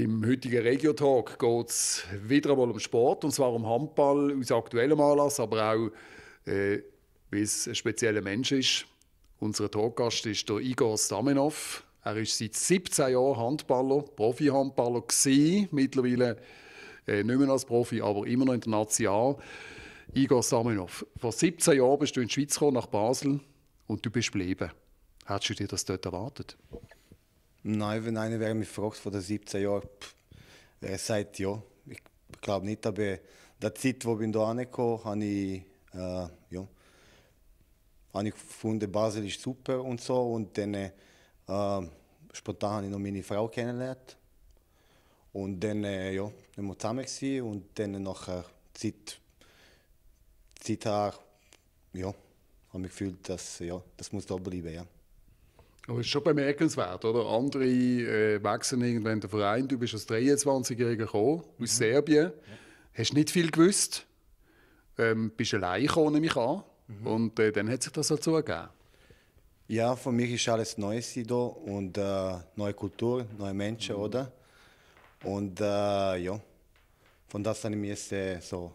Im heutigen Regio-Talk geht es wieder einmal um Sport, und zwar um Handball aus aktuellem Anlass, aber auch, äh, wie es ein spezieller Mensch ist. Unser Talkgast ist der Igor Stamenov. Er ist seit 17 Jahren Handballer, Profi-Handballer gewesen, mittlerweile äh, nicht mehr als Profi, aber immer noch international. Igor Stamenov, vor 17 Jahren bist du in die Schweiz gekommen, nach Basel, und du bist geblieben. Hättest du dir das dort erwartet? Nein, wenn einer wäre mich fragt vor 17 Jahren, wäre es seit ja. Ich glaube nicht, aber der Zeit, wo ich da angekommen habe ich, äh, ja, habe ich gefunden, Basel ist super und so. Und dann äh, spontan habe ich noch meine Frau kennengelernt. Und dann, äh, ja, dann waren wir zusammen und dann nachher Zeit, Zeit her, ja, habe ich gefühlt, dass, ja, das muss da bleiben, ja. Aber es ist schon bemerkenswert, oder? Andere äh, wechseln irgendwann den Verein. Du bist als 23-Jähriger gekommen, mhm. aus Serbien. Ja. Hast nicht viel gewusst. Ähm, bist allein gekommen, nehme ich an. Mhm. Und äh, dann hat sich das dazu halt ergeben. Ja, für mich ist alles Neues hier und äh, neue Kultur, neue Menschen, mhm. oder? Und äh, ja, von das an mir ist äh, so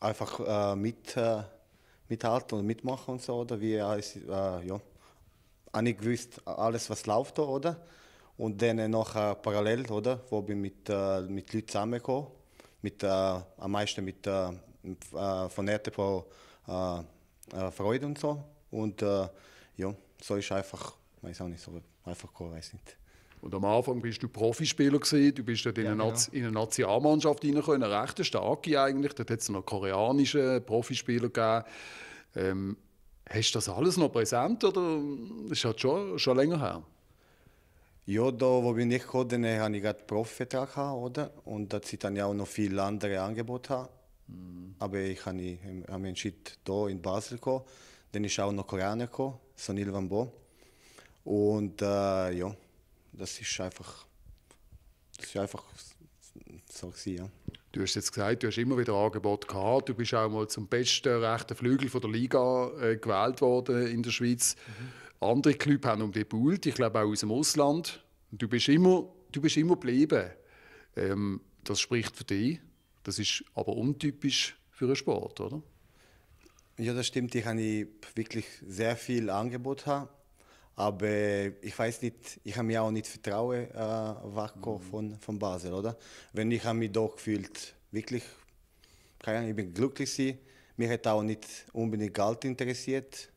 einfach äh, mit, äh, mithalten und mitmachen und so, oder? Wie, äh, ja eigentlich gewusst, alles was läuft da, oder? Und dann noch äh, parallel, oder? Wo bin mit, äh, mit Leuten zusammengekommen, mit, äh, am meisten mit, äh, äh von RTPO äh, äh, Freude und so. Und äh, ja, so ist einfach, weiß auch nicht, so einfach gekommen, weiß nicht. Und am Anfang bist du Profispieler gewesen, du bist in, ja, eine, genau. Nazi ja. in eine Nationalmannschaft reingekommen, recht stark eigentlich. Dort hat es noch koreanische Profispieler gegeben. Ähm, Hast du das alles noch präsent oder ist das halt schon, schon länger her? Ja, da, wo bin ich gekommen, habe ich gerade Profivertrag, oder? Und da sind dann ja auch noch viele andere Angebote. Mhm. Aber ich habe mich entschieden, hier in Basel zu kommen. Dann ist auch noch Koreaner gekommen, Sonil Van Bo. Und äh, ja, das ist einfach, das ist einfach so gewesen, ja. Du hast jetzt gesagt, du hast immer wieder Angebote gehabt. Du bist auch mal zum besten rechten Flügel von der Liga äh, gewählt worden in der Schweiz. Mhm. Andere Clubs haben um dich gebuhlt, ich glaube auch aus dem Ausland. Und du bist immer, du bist immer geblieben. Ähm, das spricht für dich. Das ist aber untypisch für einen Sport, oder? Ja, das stimmt. Ich habe wirklich sehr viel Angebot. gehabt. Aber ich weiß nicht, ich habe mir auch nicht Vertrauen äh, Waco mhm. von, von Basel, oder? Wenn ich habe mich doch gefühlt, wirklich, keine Ahnung, ich bin glücklich sie. Mir hat auch nicht unbedingt Geld interessiert.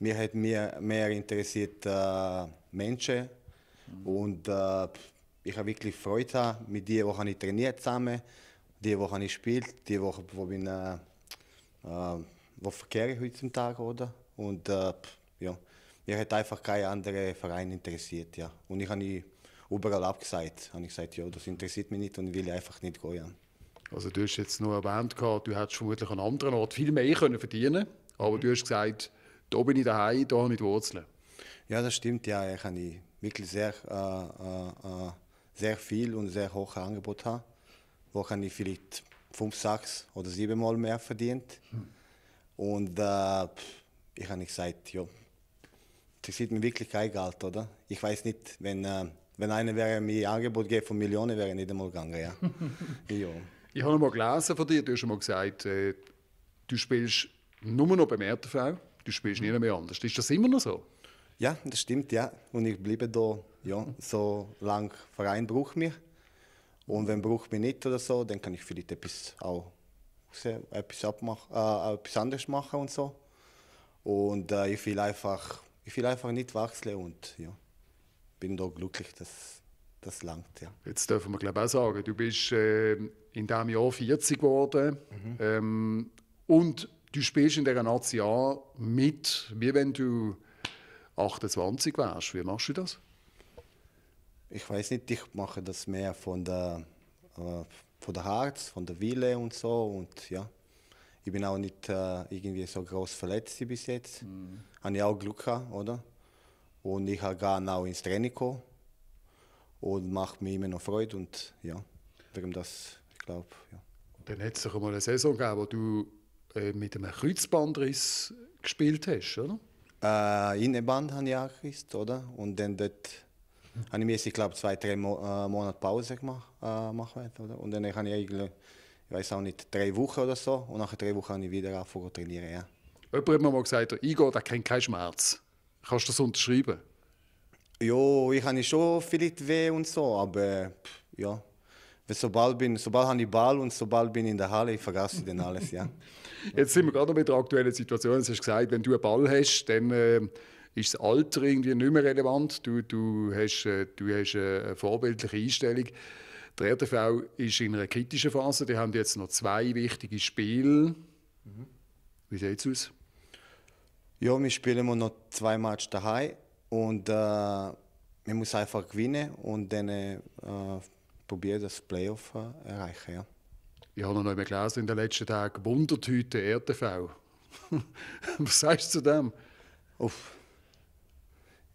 Mir hat mir mehr interessiert äh, Menschen mhm. und äh, ich habe wirklich Freude mit dir, wo habe ich trainiert zusammen, die wo habe ich gespielt, die wo, wo bin äh, äh wo verkehre ich heutzutage, oder? Und äh, ja. Mir hat einfach kein anderer Verein interessiert, ja. Und ich habe überall abgesagt. Habe ich gesagt, ja, das interessiert mich nicht und ich will einfach nicht gehen. Also du hast jetzt nur erwähnt, gehabt, du hättest vermutlich an anderen Ort viel mehr können verdienen aber du hast gesagt, da bin ich daheim, da habe ich Wurzeln. Ja, das stimmt, ja. Ich habe wirklich sehr, äh, äh, äh, sehr viel und sehr hohes Angebot haben. Wo ich vielleicht fünf, sechs oder sieben Mal mehr verdient. Mhm. Und äh, ich habe gesagt, ja, interessiert mich wirklich kein Geld, oder? Ich weiß nicht, wenn, äh, wenn einer wäre mir ein Angebot gäbe von Millionen, wäre ich nicht einmal gegangen, ja. ja. Ich habe mal gelesen von dir, du hast mal gesagt, äh, du spielst nur noch beim RTV, du spielst mhm. nie mehr anders. Ist das immer noch so? Ja, das stimmt, ja. Und ich bleibe da, ja, so lang Verein braucht mir. Und wenn braucht mich nicht oder so, dann kann ich vielleicht etwas auch etwas, abmach, äh, etwas anderes machen und so. Und äh, ich will einfach ich will einfach nicht wechseln und ja, bin da glücklich, dass das langt. Ja. Jetzt dürfen wir glaube ich auch sagen, du bist äh, in diesem Jahr 40 geworden mhm. ähm, und du spielst in dieser Nation mit, wie wenn du 28 wärst. Wie machst du das? Ich weiß nicht, ich mache das mehr von der, äh, von der Herz, von der Wille und so und ja ich bin auch nicht äh, irgendwie so groß verletzt bis jetzt. Mhm. Habe ich auch Glück gehabt, oder? Und ich gehe auch ins Training kommen und macht mir immer noch Freude und ja, wegen das, ich glaube, ja. dann hat es doch einmal eine Saison gegeben, wo du äh, mit einem Kreuzbandriss gespielt hast, oder? Äh, Innenband habe ich angerissen, oder? Und dann dort habe ich, ich glaube, zwei, drei Mo äh, Monate Pause gemacht, äh, machen, oder? Und dann habe ich eigentlich ich weiß auch nicht, drei Wochen oder so. Und nach drei Wochen habe ich wieder angefangen zu trainieren. Ja. Jemand hat mir mal gesagt, der Igor der kennt keinen Schmerz. Kannst du das unterschreiben? Ja, ich habe schon vielleicht weh und so, aber ja. Sobald, bin, sobald habe ich Ball und sobald bin ich in der Halle, ich vergesse dann alles, ja. Jetzt sind wir gerade noch mit der aktuellen Situation. Du hast gesagt, wenn du einen Ball hast, dann äh, ist das Alter irgendwie nicht mehr relevant. Du, du hast, äh, du hast äh, eine vorbildliche Einstellung. Der RTV e ist in einer kritischen Phase. Die haben jetzt noch zwei wichtige Spiele. Mhm. Wie sieht es aus? Ja, wir spielen noch zwei Matches daheim und äh, man muss einfach gewinnen und dann äh, probieren, das Playoff äh, erreichen. Ja. Ich habe noch nicht mehr gelesen in den letzten Tagen. Wundertüte RTV. E Was sagst du zu dem? Uff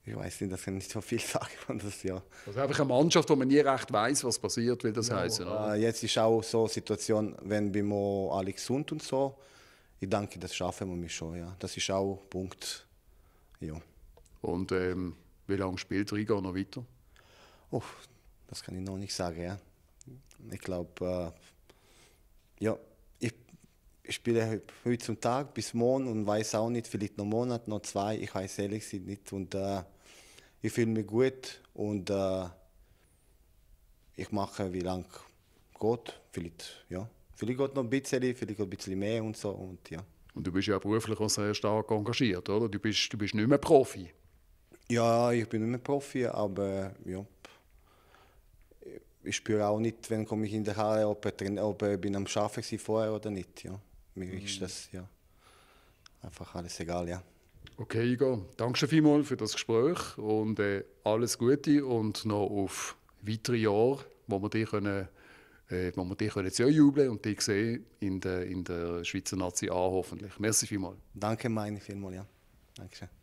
ich weiß nicht, das kann nicht so viel sagen von das Jahr. Das also ist einfach eine Mannschaft, wo man nie recht weiß, was passiert, will das ja, heißen. Äh, jetzt ist auch so eine Situation, wenn wir alle gesund und so, ich denke, das schaffen wir mich schon. Ja. Das ist auch ein Punkt. Ja. Und ähm, wie lange spielt Riga noch weiter? Oh, das kann ich noch nicht sagen. Ja. Ich glaube, äh, ja, ich spiele heute zum Tag bis morgen und weiß auch nicht, vielleicht noch einen Monat, noch zwei, ich weiß ehrlich gesagt nicht. Und äh, ich fühle mich gut und äh, ich mache, wie lang geht, vielleicht, ja. Vielleicht geht noch ein bisschen, vielleicht ein bisschen mehr und so und ja. Und du bist ja beruflich auch sehr stark engagiert, oder? Du bist, du bist nicht mehr Profi. Ja, ich bin nicht mehr Profi, aber ja. Ich spüre auch nicht, wenn komme ich in der Haare, ob, ob ich bin am Schaffen vorher oder nicht, ja. Mir mhm. ist das ja einfach alles egal, ja. Okay, Igor, danke schon vielmals für das Gespräch und äh, alles Gute und noch auf weitere Jahre, wo wir dich können, äh, wo wir dich können zujubeln und dich sehen in der, in der Schweizer Nazi A hoffentlich. Merci vielmals. Danke, meine vielmals, ja. Dankeschön.